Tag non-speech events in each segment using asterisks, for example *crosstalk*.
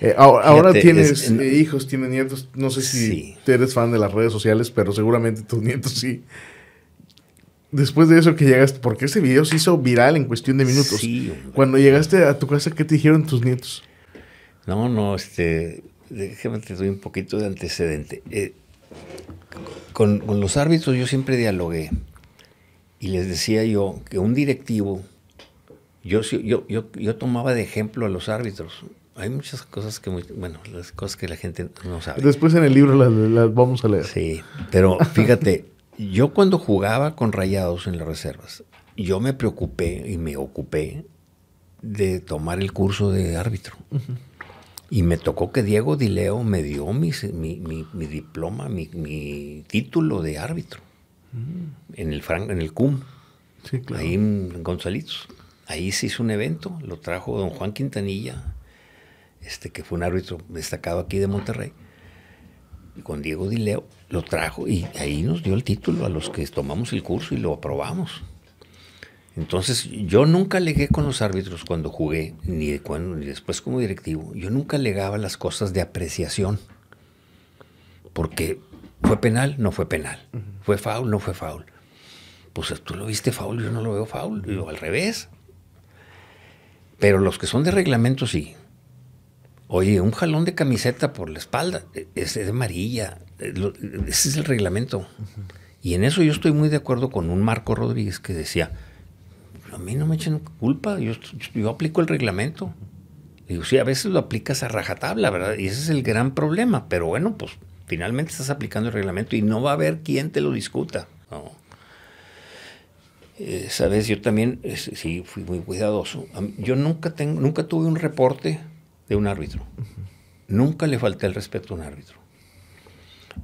Eh, ahora, tienes eh, hijos, tienes nietos. No sé si eres fan de las redes sociales, pero seguramente tus nietos sí. Después de eso que llegaste, porque ese video se hizo viral en cuestión de minutos. Cuando llegaste a tu casa, ¿qué te dijeron tus nietos? No, no, este, déjame te doy un poquito de antecedente. Eh, con, los árbitros yo siempre dialogué y les decía yo que un directivo, yo, yo, yo, yo tomaba de ejemplo a los árbitros hay muchas cosas que, bueno, las cosas que la gente no sabe. Después en el libro las, vamos a leer. Sí, pero fíjate, *laughs* yo cuando jugaba con rayados en las reservas, yo me preocupé y me ocupé de tomar el curso de árbitro. Y me tocó que Diego Dileo me dio mi, mi, mi, diploma, mi, título de árbitro mm. en el en el CUM, ahí en Gonzalitos. Ahí se hizo un evento, lo trajo don Juan Quintanilla, este, que fue un árbitro destacado aquí de Monterrey, con Diego Dileo, lo trajo y ahí nos dio el título a los que tomamos el curso y lo aprobamos. Entonces, yo nunca legué con los árbitros cuando jugué, ni, después como directivo. Yo nunca legaba las cosas de apreciación. Porque fue penal, no fue penal. Fue foul, no fue foul. Pues tú lo viste foul, yo no lo veo foul. o al revés. Pero los que son de reglamento sí. Oye, un jalón de camiseta por la espalda e, es, de amarilla. E, ese es el reglamento. Y en eso yo estoy muy de acuerdo con un Marco Rodríguez que decía, a mí no me echen culpa, yo, aplico el reglamento. Y digo, sí, a veces lo aplicas a rajatabla, ¿verdad? Y ese es el gran problema. Pero bueno, pues finalmente estás aplicando el reglamento y no va a haber quien te lo discuta. No. Eh, yo también, sí, fui muy cuidadoso. Yo nunca, tengo, nunca tuve un reporte de un árbitro. Nunca le falté el respeto a un árbitro.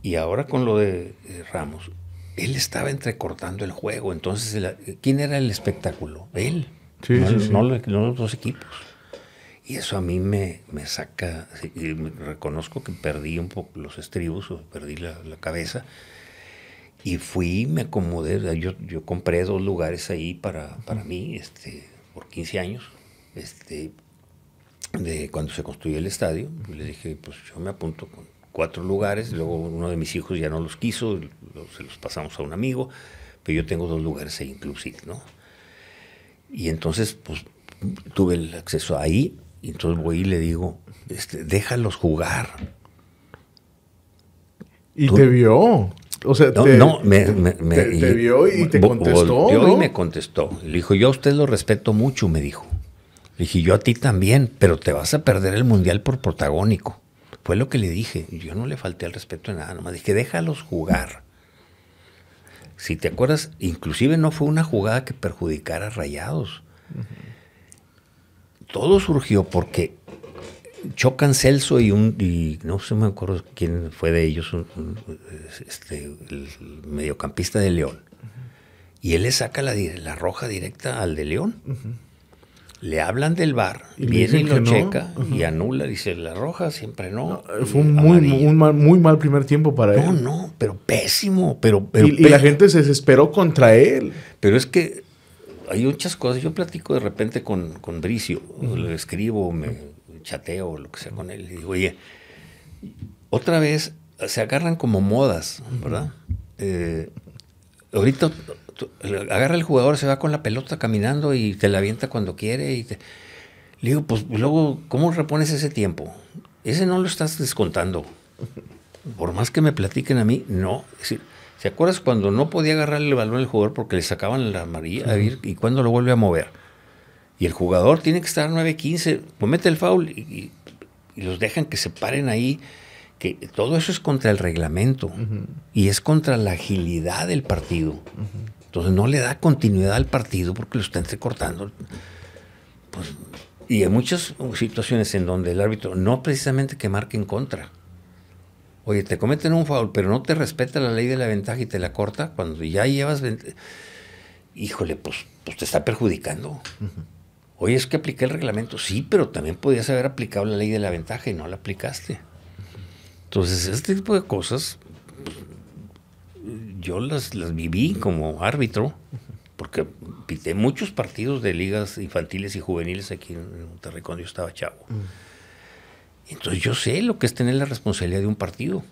Y ahora con lo de eh, Ramos, él estaba entrecortando el juego. Entonces, ¿quién era el espectáculo? Él. no, los dos equipos. Y eso a mí me, me saca, y reconozco que perdí un poco los estribos, perdí la, cabeza, y fui, me acomodé, yo, yo compré dos lugares ahí para, para mí, este, por 15 años, este, de cuando se construyó el estadio. le dije, pues yo me apunto con cuatro lugares, luego uno de mis hijos ya no los quiso, se los pasamos a un amigo, pero yo tengo dos lugares ahí inclusive, ¿no? Y entonces, pues tuve el acceso ahí, y entonces voy y le digo, este, déjalos jugar. Y te vio. O sea, te, me, te, vio y te contestó. y me contestó. Le dijo, yo a usted lo respeto mucho, me dijo dije, yo a ti también, pero te vas a perder el mundial por protagónico. Fue lo que le dije. Yo no le falté al respeto de nada, nomás dije, déjalos jugar. Si te acuerdas, inclusive no fue una jugada que perjudicara a Rayados. Todo surgió porque chocan Celso y un y no sé, me acuerdo quién fue de ellos este, el mediocampista de León y él le saca la, roja directa al de León le hablan del bar, y viene y lo checa y anula, dice la roja, siempre no. fue un muy, mal, muy mal primer tiempo para él. No, no, pero pésimo. Pero, y, la gente se desesperó contra él. Pero es que hay muchas cosas. Yo platico de repente con, con Bricio, escribo, me chateo, lo que sea con él, y digo, oye, otra vez se agarran como modas, ¿verdad? Eh, ahorita agarra el jugador, se va con la pelota caminando y te la avienta cuando quiere. Y te... Le digo, pues luego, ¿cómo repones ese tiempo? Ese no lo estás descontando. Por más que me platiquen a mí, no. Es ¿se acuerdas cuando no podía agarrarle el balón al jugador porque le sacaban la amarilla y cuando lo vuelve a mover? Y el jugador tiene que estar 9-15, pues mete el foul y, los dejan que se paren ahí. Que todo eso es contra el reglamento y es contra la agilidad del partido. Entonces no le da continuidad al partido porque lo está entrecortando. Pues, y hay muchas situaciones en donde el árbitro, no precisamente que marque en contra. Oye, te cometen un foul, pero no te respeta la ley de la ventaja y te la corta cuando ya llevas... Híjole, pues, pues, te está perjudicando. Oye, es que apliqué el reglamento. Sí, pero también podías haber aplicado la ley de la ventaja y no la aplicaste. Entonces, este tipo de cosas pues, yo las, las viví como árbitro, porque pité muchos partidos de ligas infantiles y juveniles aquí en Monterrey cuando yo estaba chavo. Entonces yo sé lo que es tener la responsabilidad de un partido.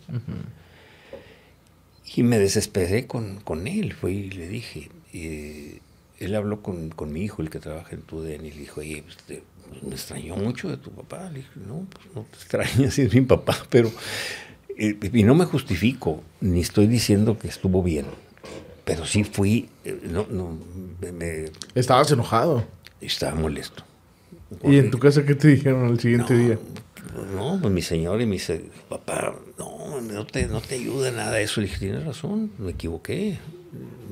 Y me desesperé con, con él, fue y le dije, eh, él habló con, con, mi hijo, el que trabaja en TUDEN, y le dijo, oye, pues, pues, me extrañó mucho de tu papá. Le dije, no, pues, no te extrañas, *laughs* es mi papá, pero eh, y no me justifico, ni estoy diciendo que estuvo bien, pero sí fui, eh, no, no, me, Estabas enojado. Estaba molesto. ¿Y en tu casa qué te dijeron al siguiente día? No, pues mi señor y me dice, papá, no, no te, ayuda nada eso. dije, tienes razón, me equivoqué,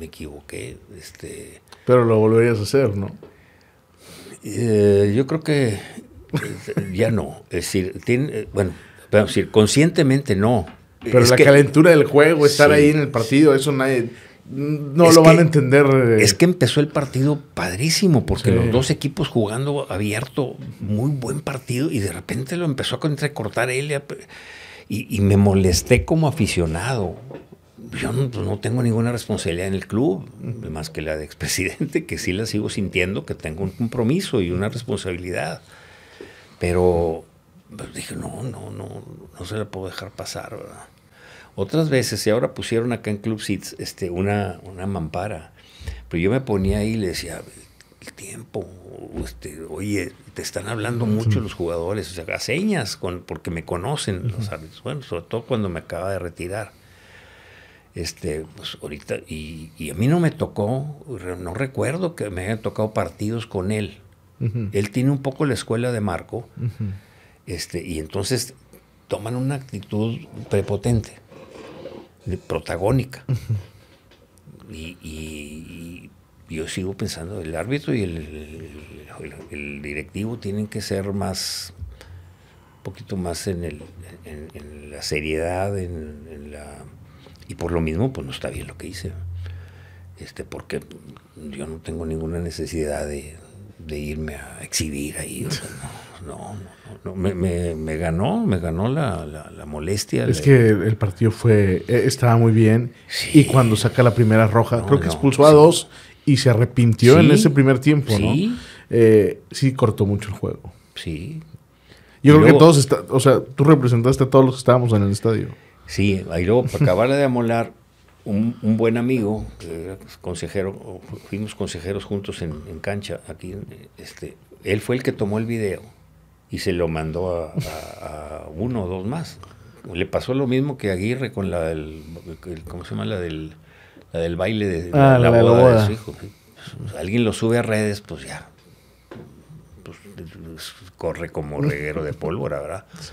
me equivoqué. Este, Pero lo volverías a hacer, ¿no? Eh, yo creo que ya no. Es decir, tiene, bueno, pero decir, conscientemente no. Pero la calentura del juego, estar ahí en el partido, eso nadie. No lo van a entender. Eh. Es que empezó el partido padrísimo, porque los dos equipos jugando abierto, muy buen partido, y de repente lo empezó a entrecortar él. Y, y me molesté como aficionado. Yo no, pues, no, tengo ninguna responsabilidad en el club, más que la de expresidente, que sí la sigo sintiendo, que tengo un compromiso y una responsabilidad. Pero dije, no, no, no, no se la puedo dejar pasar, ¿verdad? Otras veces, y ahora pusieron acá en Club Seats este, una, una mampara, pero yo me ponía ahí y le decía, el tiempo, este, oye, te están hablando mucho los jugadores, o sea, a señas, con, porque me conocen los bueno, sobre todo cuando me acaba de retirar. Este, pues, ahorita, y, a mí no me tocó, no recuerdo que me hayan tocado partidos con él. Él tiene un poco la escuela de Marco. Este, y entonces toman una actitud prepotente, protagónica. y, yo sigo pensando, el árbitro y el, directivo tienen que ser más, un poquito más en, la seriedad, en, la... Y por lo mismo, pues no está bien lo que hice. Este, porque yo no tengo ninguna necesidad de, de irme a exhibir ahí. O sea, no no, no, me, me, ganó, me ganó la, molestia. Es que el partido fue, eh, estaba muy bien. Y cuando saca la primera roja, creo que expulsó a dos y se arrepintió en ese primer tiempo, ¿no? Eh, sí, cortó mucho el juego. Sí. Yo creo que todos, está, o sea, tú representaste a todos los que estábamos en el estadio. Sí, ahí luego, para acabar de amolar, un, buen amigo, consejero, fuimos consejeros juntos en, en cancha, aquí, este, él fue el que tomó el video y se lo mandó a, uno o dos más. Le pasó lo mismo que Aguirre con la del, ¿cómo se llama? La del, del baile ah, de la, boda, de su hijo. Pues, alguien lo sube a redes, pues ya, pues, corre como reguero de pólvora, ¿verdad? Sí.